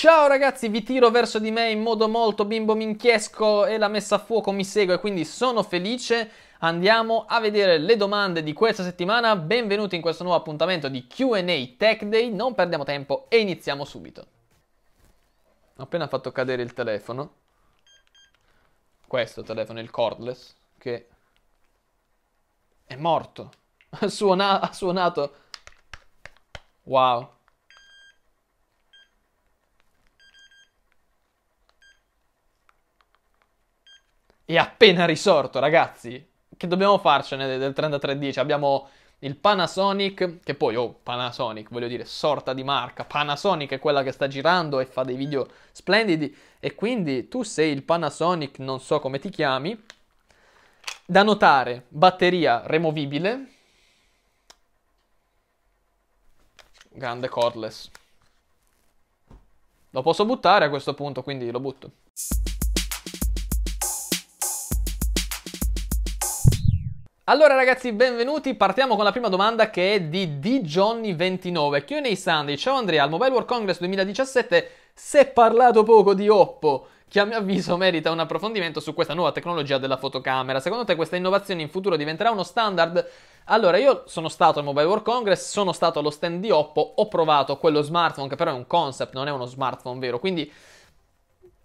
Ciao ragazzi, vi tiro verso di me in modo molto bimbo minchiesco e la messa a fuoco mi segue, quindi sono felice. Andiamo a vedere le domande di questa settimana. Benvenuti in questo nuovo appuntamento di QA Tech Day. Non perdiamo tempo e iniziamo subito. Ho appena fatto cadere il telefono. Questo telefono, il cordless, che è morto. ha suonato. Wow. è appena risorto, ragazzi. Che dobbiamo farcene del 3310? Abbiamo il Panasonic, che poi, oh, Panasonic, voglio dire, sorta di marca. Panasonic è quella che sta girando e fa dei video splendidi. E quindi tu sei il Panasonic, non so come ti chiami. Da notare, batteria removibile. Grande cordless. Lo posso buttare a questo punto, quindi lo butto. Allora ragazzi, benvenuti. Partiamo con la prima domanda che è di DJohnny29. Q&A Sunday. Ciao Andrea, al Mobile World Congress 2017 si è parlato poco di Oppo, che a mio avviso merita un approfondimento su questa nuova tecnologia della fotocamera. Secondo te questa innovazione in futuro diventerà uno standard? Allora, io sono stato al Mobile World Congress, sono stato allo stand di Oppo, ho provato quello smartphone che però è un concept, non è uno smartphone vero, quindi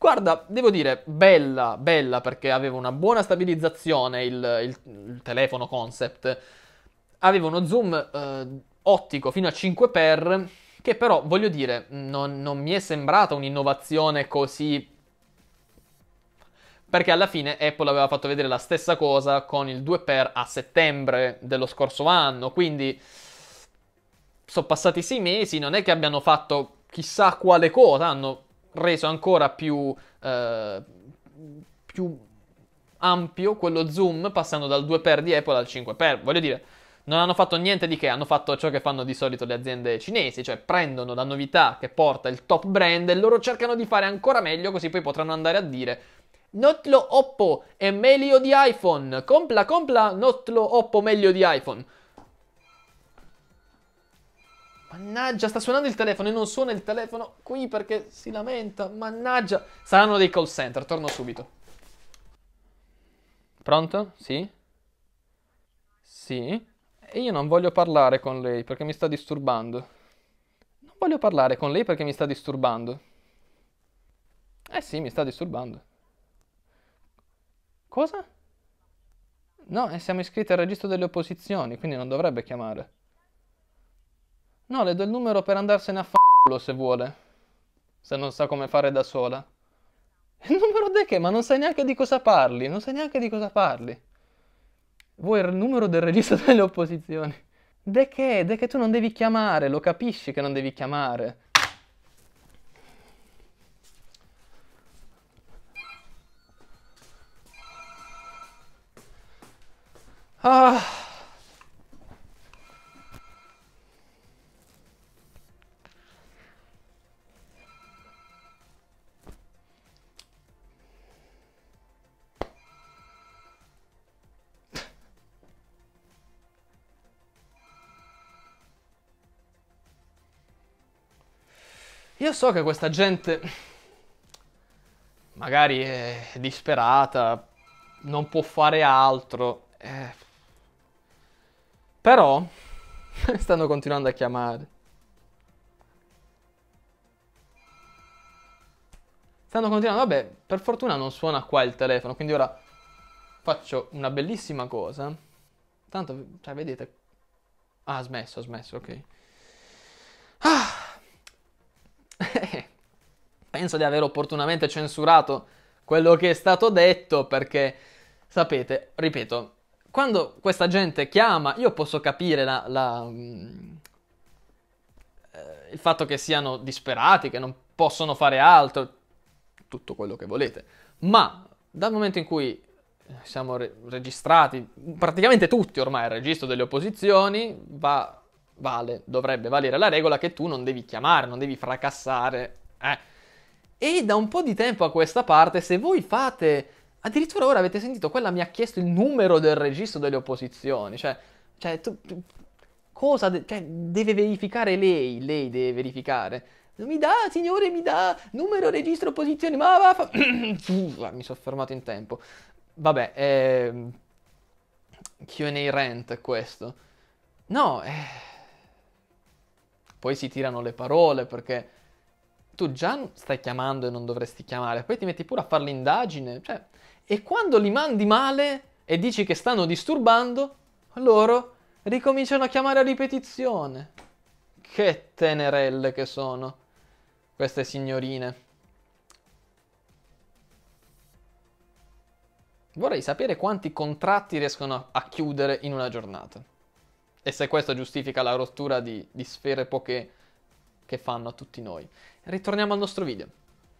Guarda, devo dire, bella, bella perché aveva una buona stabilizzazione il, il, il telefono concept. Aveva uno zoom eh, ottico fino a 5x, che però, voglio dire, non, non mi è sembrata un'innovazione così... Perché alla fine Apple aveva fatto vedere la stessa cosa con il 2x a settembre dello scorso anno, quindi sono passati sei mesi, non è che abbiano fatto chissà quale cosa, hanno reso ancora più, eh, più ampio quello zoom passando dal 2x di Apple al 5x. Voglio dire, non hanno fatto niente di che, hanno fatto ciò che fanno di solito le aziende cinesi, cioè prendono la novità che porta il top brand e loro cercano di fare ancora meglio così poi potranno andare a dire Notlo Oppo è meglio di iPhone, compla compla Notlo Oppo meglio di iPhone. Mannaggia, sta suonando il telefono e non suona il telefono qui perché si lamenta. Mannaggia. Saranno dei call center, torno subito. Pronto? Sì? Sì? E io non voglio parlare con lei perché mi sta disturbando. Non voglio parlare con lei perché mi sta disturbando. Eh sì, mi sta disturbando. Cosa? No, eh, siamo iscritti al registro delle opposizioni, quindi non dovrebbe chiamare. No, le do il numero per andarsene a f***lo se vuole. Se non sa come fare da sola. Il numero di che? Ma non sai neanche di cosa parli. Non sai neanche di cosa parli. Vuoi il numero del registro delle opposizioni? De che? De che tu non devi chiamare. Lo capisci che non devi chiamare. Ah... Io so che questa gente magari è disperata, non può fare altro, eh. però stanno continuando a chiamare. Stanno continuando, vabbè, per fortuna non suona qua il telefono, quindi ora faccio una bellissima cosa. Tanto, cioè, vedete... Ah, ha smesso, ha smesso, ok. Ah! penso di aver opportunamente censurato quello che è stato detto perché, sapete, ripeto, quando questa gente chiama, io posso capire la, la, mh, eh, il fatto che siano disperati, che non possono fare altro, tutto quello che volete, ma dal momento in cui siamo re- registrati, praticamente tutti ormai il registro delle opposizioni, va, vale, dovrebbe valere la regola che tu non devi chiamare, non devi fracassare, eh e da un po' di tempo a questa parte, se voi fate... Addirittura ora avete sentito, quella mi ha chiesto il numero del registro delle opposizioni, cioè... cioè tu, tu, cosa... De- cioè, deve verificare lei, lei deve verificare. Mi dà, signore, mi dà numero, registro, opposizioni, ma va... Fa... mi sono fermato in tempo. Vabbè, eh... Q&A rant questo. No, eh... Poi si tirano le parole perché tu già stai chiamando e non dovresti chiamare, poi ti metti pure a fare l'indagine, cioè, e quando li mandi male e dici che stanno disturbando, loro ricominciano a chiamare a ripetizione. Che tenerelle che sono queste signorine. Vorrei sapere quanti contratti riescono a chiudere in una giornata. E se questo giustifica la rottura di, di sfere poche che fanno a tutti noi. Ritorniamo al nostro video.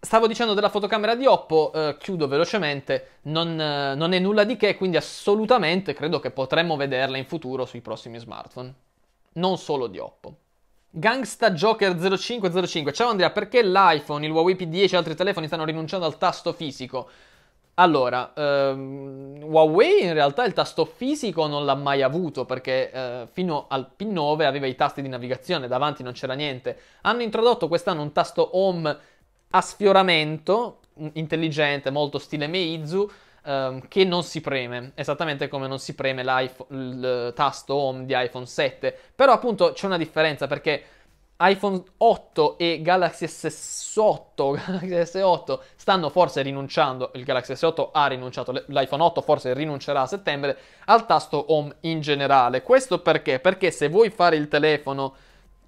Stavo dicendo della fotocamera di Oppo, eh, chiudo velocemente, non, eh, non è nulla di che, quindi assolutamente credo che potremmo vederla in futuro sui prossimi smartphone. Non solo di Oppo. Gangsta Joker 0505, ciao Andrea, perché l'iPhone, il Huawei P10 e altri telefoni stanno rinunciando al tasto fisico? Allora, ehm, Huawei in realtà il tasto fisico non l'ha mai avuto perché eh, fino al P9 aveva i tasti di navigazione, davanti non c'era niente. Hanno introdotto quest'anno un tasto home a sfioramento, mm, intelligente, molto stile Meizu, ehm, che non si preme, esattamente come non si preme il tasto home di iPhone 7. Però appunto c'è una differenza perché iPhone 8 e Galaxy S8, Galaxy S8 stanno forse rinunciando, il Galaxy S8 ha rinunciato, l'iPhone 8 forse rinuncerà a settembre al tasto home in generale. Questo perché? Perché se vuoi fare il telefono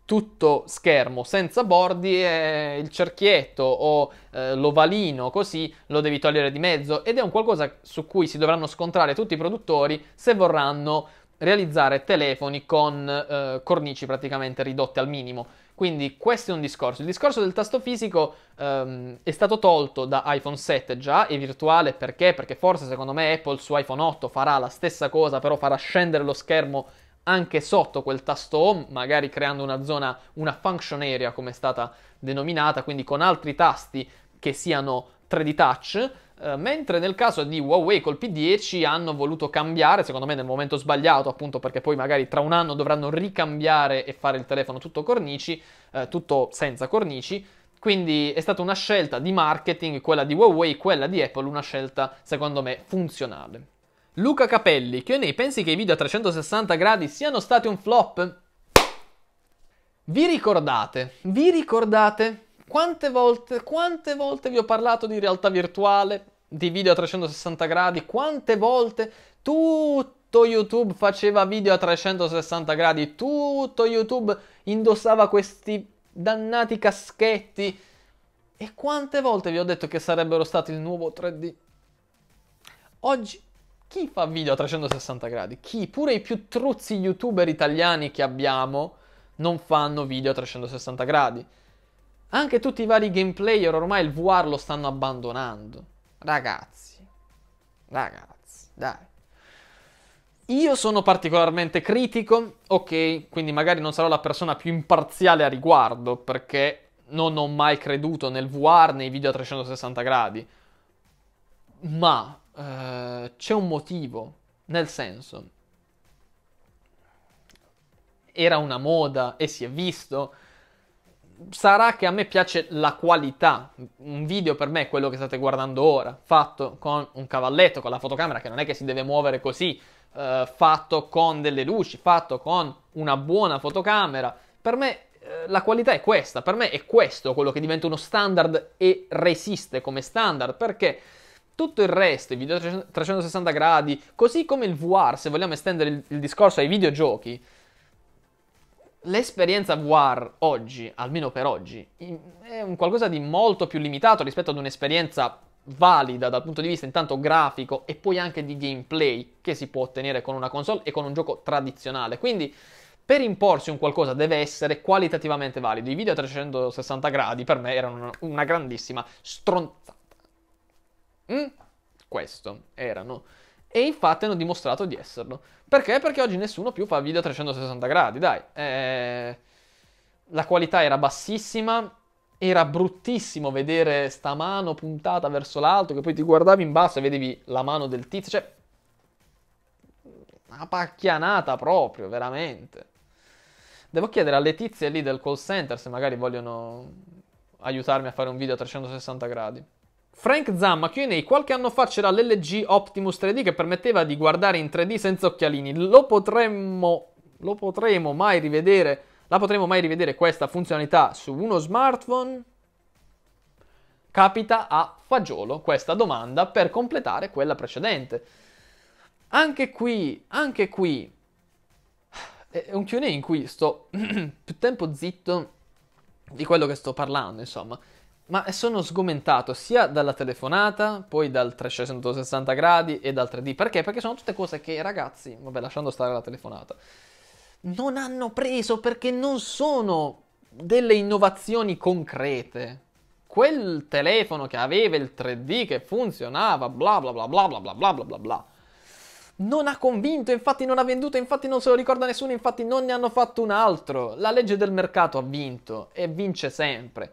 tutto schermo senza bordi e eh, il cerchietto o eh, l'ovalino così lo devi togliere di mezzo ed è un qualcosa su cui si dovranno scontrare tutti i produttori se vorranno realizzare telefoni con eh, cornici praticamente ridotte al minimo. Quindi questo è un discorso. Il discorso del tasto fisico ehm, è stato tolto da iPhone 7 già, e virtuale perché? Perché forse secondo me Apple su iPhone 8 farà la stessa cosa, però farà scendere lo schermo anche sotto quel tasto home, magari creando una zona, una function area come è stata denominata, quindi con altri tasti che siano 3D Touch, eh, mentre nel caso di Huawei col P10 hanno voluto cambiare, secondo me nel momento sbagliato, appunto perché poi magari tra un anno dovranno ricambiare e fare il telefono tutto cornici, eh, tutto senza cornici. Quindi è stata una scelta di marketing, quella di Huawei, quella di Apple, una scelta secondo me funzionale. Luca Capelli, che ne pensi che i video a 360 gradi siano stati un flop? Vi ricordate? Vi ricordate quante volte, quante volte vi ho parlato di realtà virtuale, di video a 360 gradi? Quante volte tutto YouTube faceva video a 360 gradi? Tutto YouTube indossava questi dannati caschetti? E quante volte vi ho detto che sarebbero stati il nuovo 3D? Oggi chi fa video a 360 gradi? Chi? Pure i più truzzi youtuber italiani che abbiamo non fanno video a 360 gradi. Anche tutti i vari gameplayer ormai il VR lo stanno abbandonando. Ragazzi, ragazzi, dai. Io sono particolarmente critico, ok, quindi magari non sarò la persona più imparziale a riguardo, perché non ho mai creduto nel VR, nei video a 360 gradi. Ma eh, c'è un motivo, nel senso, era una moda e si è visto, sarà che a me piace la qualità. Un video per me è quello che state guardando ora, fatto con un cavalletto, con la fotocamera che non è che si deve muovere così, eh, fatto con delle luci, fatto con una buona fotocamera. Per me eh, la qualità è questa, per me è questo quello che diventa uno standard e resiste come standard, perché tutto il resto, i video 360 gradi, così come il VR, se vogliamo estendere il, il discorso ai videogiochi, l'esperienza VR oggi, almeno per oggi, è un qualcosa di molto più limitato rispetto ad un'esperienza valida dal punto di vista intanto grafico e poi anche di gameplay che si può ottenere con una console e con un gioco tradizionale. Quindi per imporsi un qualcosa deve essere qualitativamente valido. I video a 360 gradi per me erano una grandissima stronzata. Mm? Questo erano e infatti hanno dimostrato di esserlo. Perché? Perché oggi nessuno più fa video a 360 gradi, dai. Eh, la qualità era bassissima, era bruttissimo vedere sta mano puntata verso l'alto, che poi ti guardavi in basso e vedevi la mano del tizio, cioè... Una pacchianata proprio, veramente. Devo chiedere alle tizie lì del call center se magari vogliono aiutarmi a fare un video a 360 gradi. Frank Zamma Q&A qualche anno fa c'era l'LG Optimus 3D che permetteva di guardare in 3D senza occhialini. Lo potremmo, lo potremo mai rivedere, la potremo mai rivedere questa funzionalità su uno smartphone? Capita a fagiolo questa domanda per completare quella precedente. Anche qui, anche qui, è un Q&A in cui sto più tempo zitto di quello che sto parlando, insomma ma sono sgomentato sia dalla telefonata, poi dal 360 gradi e dal 3D. Perché? Perché sono tutte cose che i ragazzi, vabbè lasciando stare la telefonata, non hanno preso perché non sono delle innovazioni concrete. Quel telefono che aveva il 3D che funzionava, bla bla bla bla bla bla bla bla bla bla. Non ha convinto, infatti non ha venduto, infatti non se lo ricorda nessuno, infatti non ne hanno fatto un altro. La legge del mercato ha vinto e vince sempre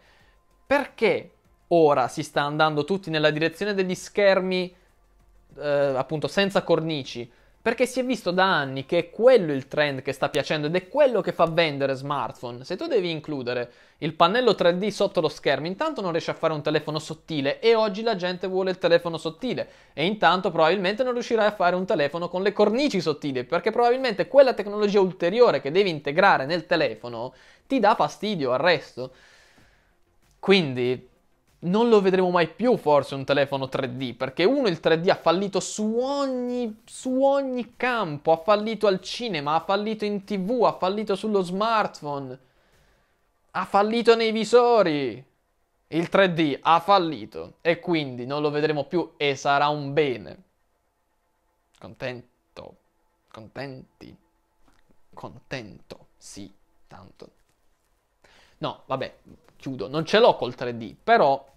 perché ora si sta andando tutti nella direzione degli schermi eh, appunto senza cornici? Perché si è visto da anni che è quello il trend che sta piacendo ed è quello che fa vendere smartphone. Se tu devi includere il pannello 3D sotto lo schermo, intanto non riesci a fare un telefono sottile e oggi la gente vuole il telefono sottile e intanto probabilmente non riuscirai a fare un telefono con le cornici sottili perché probabilmente quella tecnologia ulteriore che devi integrare nel telefono ti dà fastidio al resto. Quindi non lo vedremo mai più forse un telefono 3D, perché uno il 3D ha fallito su ogni, su ogni campo, ha fallito al cinema, ha fallito in tv, ha fallito sullo smartphone, ha fallito nei visori. Il 3D ha fallito e quindi non lo vedremo più e sarà un bene. Contento, contenti, contento, sì, tanto. No, vabbè, chiudo. Non ce l'ho col 3D, però...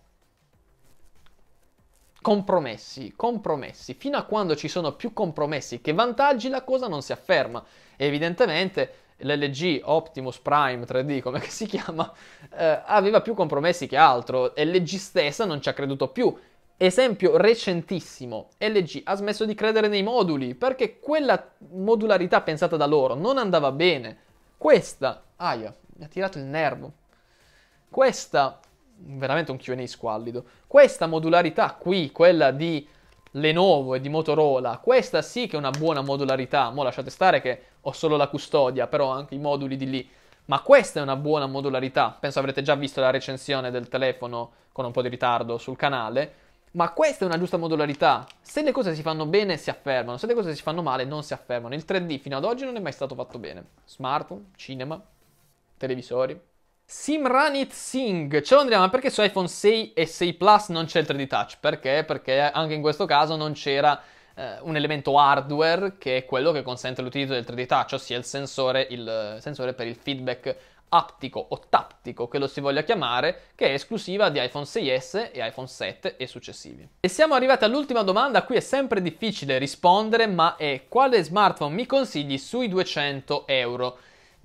Compromessi, compromessi. Fino a quando ci sono più compromessi che vantaggi, la cosa non si afferma. E evidentemente l'LG Optimus Prime 3D, come si chiama, eh, aveva più compromessi che altro. LG stessa non ci ha creduto più. Esempio recentissimo, LG ha smesso di credere nei moduli perché quella modularità pensata da loro non andava bene. Questa, aia, mi ha tirato il nervo. Questa, veramente un Q&A squallido, questa modularità qui, quella di Lenovo e di Motorola, questa sì che è una buona modularità, mo lasciate stare che ho solo la custodia, però anche i moduli di lì, ma questa è una buona modularità, penso avrete già visto la recensione del telefono con un po' di ritardo sul canale, ma questa è una giusta modularità. Se le cose si fanno bene si affermano, se le cose si fanno male non si affermano. Il 3D fino ad oggi non è mai stato fatto bene. Smartphone, cinema, televisori. Simranit Singh, ce ciao Andrea, ma perché su iPhone 6 e 6 Plus non c'è il 3D Touch? Perché? Perché anche in questo caso non c'era eh, un elemento hardware che è quello che consente l'utilizzo del 3D Touch, ossia il sensore, il eh, sensore per il feedback aptico o tattico che lo si voglia chiamare, che è esclusiva di iPhone 6S e iPhone 7 e successivi. E siamo arrivati all'ultima domanda, a cui è sempre difficile rispondere, ma è quale smartphone mi consigli sui 200 euro?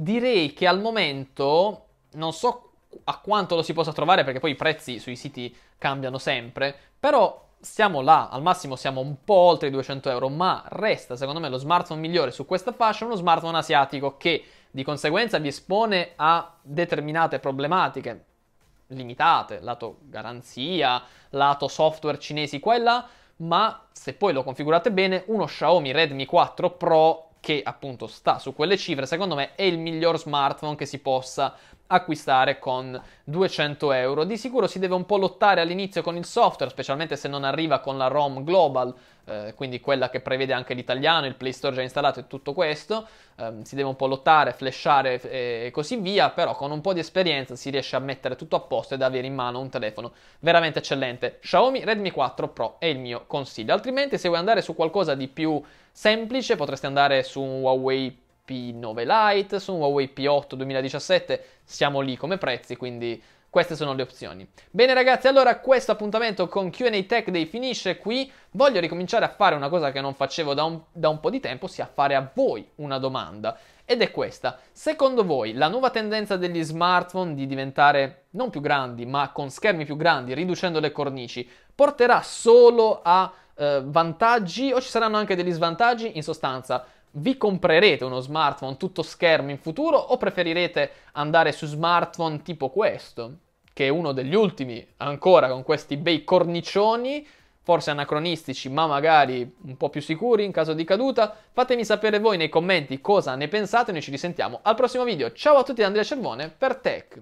Direi che al momento non so a quanto lo si possa trovare perché poi i prezzi sui siti cambiano sempre, però siamo là, al massimo siamo un po' oltre i 200 euro, ma resta secondo me lo smartphone migliore su questa fascia, uno smartphone asiatico che di conseguenza vi espone a determinate problematiche limitate, lato garanzia, lato software cinesi quella, ma se poi lo configurate bene, uno Xiaomi Redmi 4 Pro che appunto sta su quelle cifre, secondo me è il miglior smartphone che si possa acquistare con 200 euro. Di sicuro si deve un po' lottare all'inizio con il software, specialmente se non arriva con la ROM global, eh, quindi quella che prevede anche l'italiano, il Play Store già installato e tutto questo. Eh, si deve un po' lottare, flashare e così via, però con un po' di esperienza si riesce a mettere tutto a posto ed avere in mano un telefono veramente eccellente. Xiaomi Redmi 4 Pro è il mio consiglio. Altrimenti se vuoi andare su qualcosa di più semplice, potreste andare su un Huawei P9 Lite, su un Huawei P8 2017, siamo lì come prezzi, quindi queste sono le opzioni. Bene ragazzi, allora questo appuntamento con Q&A Tech Day finisce qui. Voglio ricominciare a fare una cosa che non facevo da un, da un po' di tempo, sia fare a voi una domanda. Ed è questa. Secondo voi la nuova tendenza degli smartphone di diventare non più grandi, ma con schermi più grandi, riducendo le cornici, porterà solo a eh, vantaggi o ci saranno anche degli svantaggi? In sostanza, vi comprerete uno smartphone tutto schermo in futuro o preferirete andare su smartphone tipo questo, che è uno degli ultimi ancora con questi bei cornicioni, forse anacronistici, ma magari un po' più sicuri in caso di caduta? Fatemi sapere voi nei commenti cosa ne pensate, noi ci risentiamo al prossimo video. Ciao a tutti Andrea Cervone per Tech.